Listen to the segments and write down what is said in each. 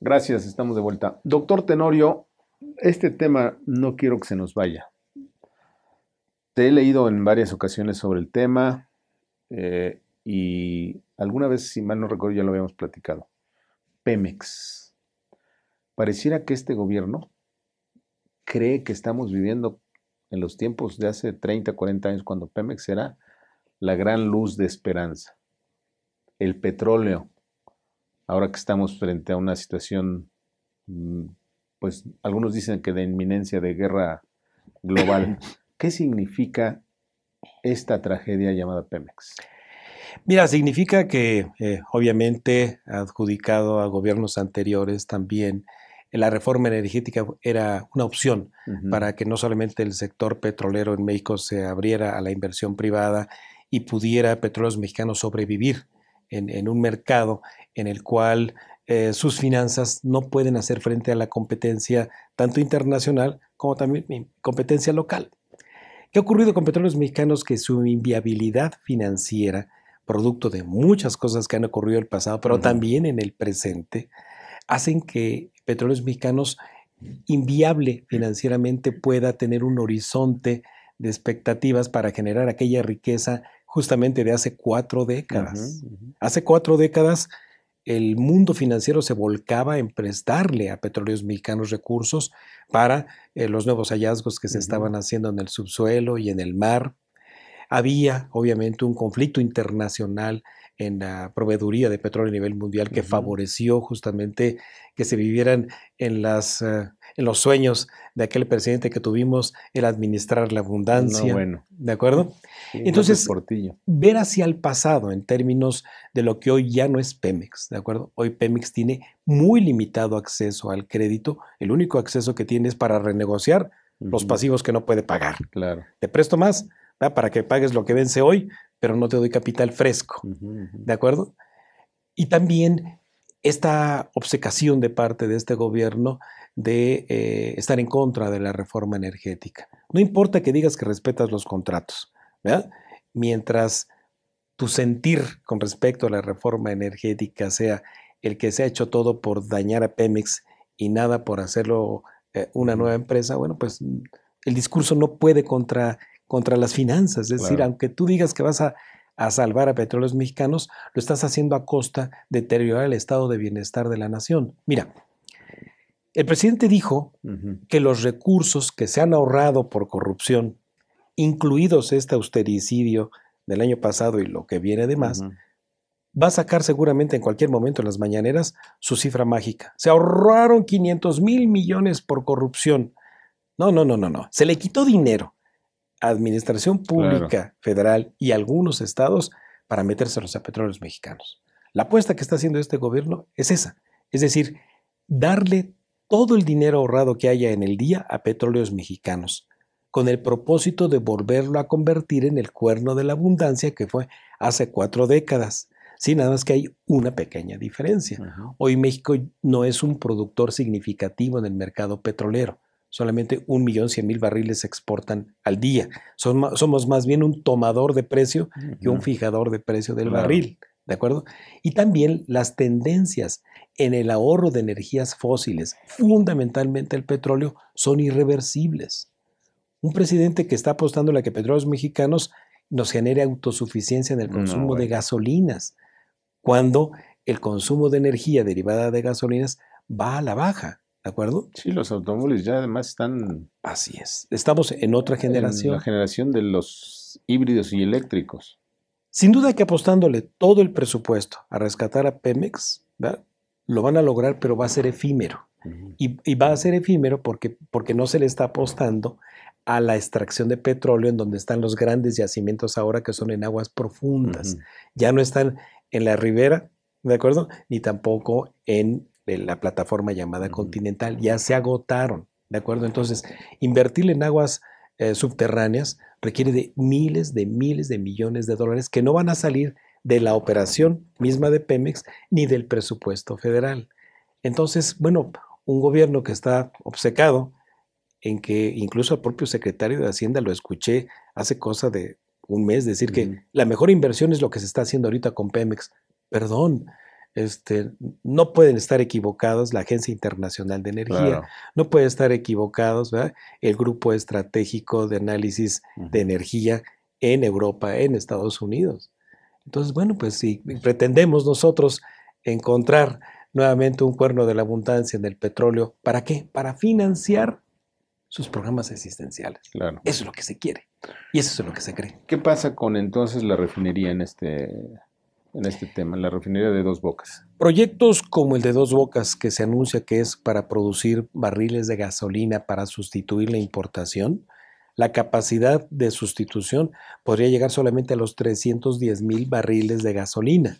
Gracias, estamos de vuelta. Doctor Tenorio, este tema no quiero que se nos vaya. Te he leído en varias ocasiones sobre el tema eh, y alguna vez, si mal no recuerdo, ya lo habíamos platicado. Pemex. Pareciera que este gobierno cree que estamos viviendo en los tiempos de hace 30, 40 años, cuando Pemex era la gran luz de esperanza. El petróleo, ahora que estamos frente a una situación, mm, pues algunos dicen que de inminencia de guerra global, ¿qué significa esta tragedia llamada Pemex? Mira, significa que eh, obviamente adjudicado a gobiernos anteriores también, eh, la reforma energética era una opción para que no solamente el sector petrolero en México se abriera a la inversión privada y pudiera petróleos mexicanos sobrevivir en, un mercado en el cual eh, sus finanzas no pueden hacer frente a la competencia tanto internacional como también competencia local. ¿Qué ha ocurrido con petróleos mexicanos? Que su inviabilidad financiera, producto de muchas cosas que han ocurrido en el pasado, pero también en el presente, hacen que petróleos mexicanos inviable financieramente pueda tener un horizonte de expectativas para generar aquella riqueza justamente de hace cuatro décadas. Hace cuatro décadas el mundo financiero se volcaba en prestarle a petróleos mexicanos recursos para eh, los nuevos hallazgos que se estaban haciendo en el subsuelo y en el mar. Había, obviamente, un conflicto internacional en la proveeduría de petróleo a nivel mundial que favoreció justamente que se vivieran en, las, ah, en los sueños de aquel presidente que tuvimos, el administrar la abundancia. bueno. ¿De acuerdo? Entonces, ver hacia el pasado en términos de lo que hoy ya no es Pemex, ¿de acuerdo? Hoy Pemex tiene muy limitado acceso al crédito, el único acceso que tiene es para renegociar los pasivos que no puede pagar. Claro. Te presto más, para que pagues lo que vence hoy, pero no te doy capital fresco. ¿De acuerdo? Y también esta obsecación de parte de este gobierno de eh, estar en contra de la reforma energética. No importa que digas que respetas los contratos, ¿verdad? Mientras tu sentir con respecto a la reforma energética sea el que se ha hecho todo por dañar a Pemex y nada por hacerlo eh, una nueva empresa, bueno, pues el discurso no puede contra contra las finanzas. Es decir, aunque tú digas que vas a, salvar a petróleos mexicanos, lo estás haciendo a costa de deteriorar el estado de bienestar de la nación. Mira, el presidente dijo que los recursos que se han ahorrado por corrupción, incluidos este austericidio del año pasado y lo que viene además, va a sacar seguramente en cualquier momento en las mañaneras su cifra mágica. Se ahorraron 500 mil millones por corrupción. No, no, no, no, no. Se le quitó dinero administración pública federal y algunos estados para metérselos a petróleos mexicanos. La apuesta que está haciendo este gobierno es esa, es decir, darle todo el dinero ahorrado que haya en el día a petróleos mexicanos, con el propósito de volverlo a convertir en el cuerno de la abundancia que fue hace cuatro décadas. Sí, nada más que hay una pequeña diferencia. Hoy México no es un productor significativo en el mercado petrolero solamente 1.100.000 barriles se exportan al día. somos más bien un tomador de precio que un fijador de precio del barril, ¿de acuerdo? Y también las tendencias en el ahorro de energías fósiles, fundamentalmente el petróleo, son irreversibles. Un presidente que está apostando a que petróleos mexicanos nos genere autosuficiencia en el consumo de gasolinas, cuando el consumo de energía derivada de gasolinas va a la baja. ¿De acuerdo? Sí, los automóviles ya además están... Así es. Estamos en otra generación. la generación de los híbridos y eléctricos. Sin duda que apostándole todo el presupuesto a rescatar a Pemex, ¿verdad? lo van a lograr, pero va a ser efímero. y, va a ser efímero porque, porque no se le está apostando a la extracción de petróleo en donde están los grandes yacimientos ahora que son en aguas profundas. Ya no están en la ribera, ¿de acuerdo? Ni tampoco en de la plataforma llamada continental, ya se agotaron, ¿de acuerdo? Entonces, invertir en aguas eh, subterráneas requiere de miles de miles de millones de dólares que no van a salir de la operación misma de Pemex ni del presupuesto federal. Entonces, bueno, un gobierno que está obcecado en que incluso el propio secretario de Hacienda lo escuché hace cosa de un mes decir que la mejor inversión es lo que se está haciendo ahorita con Pemex. Perdón, este, no pueden estar equivocados la Agencia Internacional de Energía, no puede estar equivocados el Grupo Estratégico de Análisis de Energía en Europa, en Estados Unidos. Entonces, bueno, pues si pretendemos nosotros encontrar nuevamente un cuerno de la abundancia en el petróleo, ¿para qué? Para financiar sus programas existenciales. Eso es lo que se quiere y eso es lo que se cree. ¿Qué pasa con entonces la refinería en este en este tema, en la refinería de Dos Bocas. Proyectos como el de Dos Bocas, que se anuncia que es para producir barriles de gasolina para sustituir la importación, la capacidad de sustitución podría llegar solamente a los 310 mil barriles de gasolina.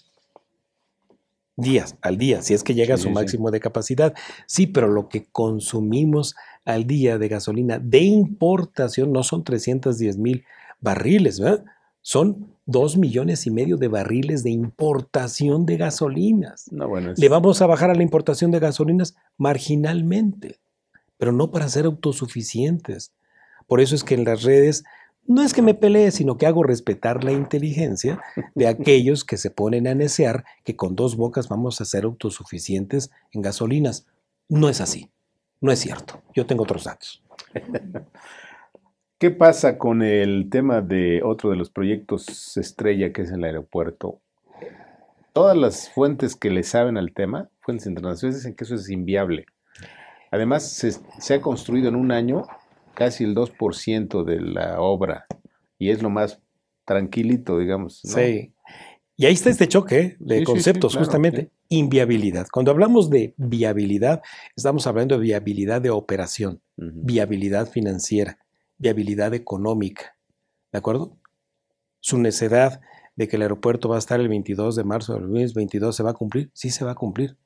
Días al día, si es que llega a su máximo de capacidad. Sí, pero lo que consumimos al día de gasolina de importación no son 310 mil barriles, ¿verdad? Son dos millones y medio de barriles de importación de gasolinas. Le vamos a bajar a la importación de gasolinas marginalmente, pero no para ser autosuficientes. Por eso es que en las redes no es que me pelee, sino que hago respetar la inteligencia de aquellos que se ponen a necear que con dos bocas vamos a ser autosuficientes en gasolinas. No es así, no es cierto. Yo tengo otros datos. ¿Qué pasa con el tema de otro de los proyectos estrella que es el aeropuerto? Todas las fuentes que le saben al tema, fuentes internacionales, dicen que eso es inviable. Además, se, ha construido en un año casi el 2% de la obra y es lo más tranquilito, digamos. Sí. Y ahí está este choque de conceptos, justamente. Inviabilidad. Cuando hablamos de viabilidad, estamos hablando de viabilidad de operación, viabilidad financiera viabilidad económica, ¿de acuerdo? Su necedad de que el aeropuerto va a estar el 22 de marzo del 2022 se va a cumplir, sí se va a cumplir,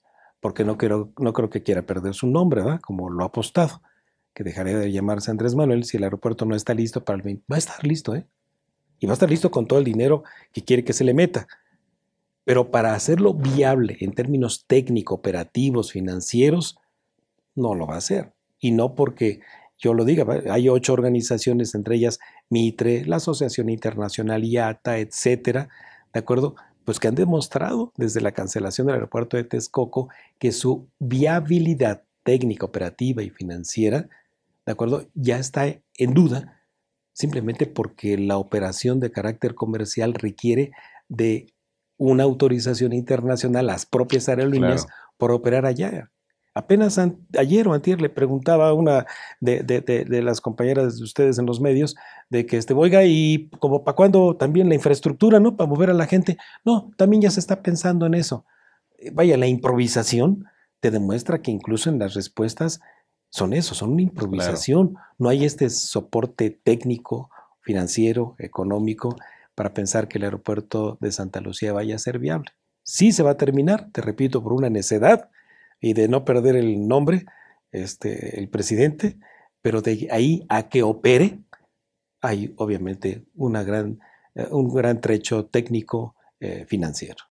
porque no creo, no creo que quiera perder su nombre, ¿verdad? Como lo ha apostado, que dejaría de llamarse Andrés Manuel si el aeropuerto no está listo para el 20. Va a estar listo, ¿eh? Y va a estar listo con todo el dinero que quiere que se le meta. Pero para hacerlo viable en términos técnico, operativos, financieros, no lo va a hacer. Y no porque yo lo diga. Hay ocho organizaciones, entre ellas MITRE, la Asociación Internacional IATA, etcétera, ¿de acuerdo? Pues que han demostrado desde la cancelación del aeropuerto de Texcoco que su viabilidad técnica, operativa y financiera, ¿de acuerdo? Ya está en duda, simplemente porque la operación de carácter comercial requiere de una autorización internacional a las propias aerolíneas por operar allá. Apenas ayer o antier le preguntaba a una de, las compañeras de ustedes en los medios de que, este, oiga, y como para cuándo también la infraestructura, ¿no? Para mover a la gente. No, también ya se está pensando en eso. Eh, vaya, la improvisación te demuestra que incluso en las respuestas son eso, son una improvisación. No hay este soporte técnico, financiero, económico para pensar que el aeropuerto de Santa Lucía vaya a ser viable. Sí se va a terminar, te repito, por una necedad y de no perder el nombre, este, el presidente, pero de ahí a que opere, hay obviamente una gran, eh, un gran trecho técnico eh, financiero.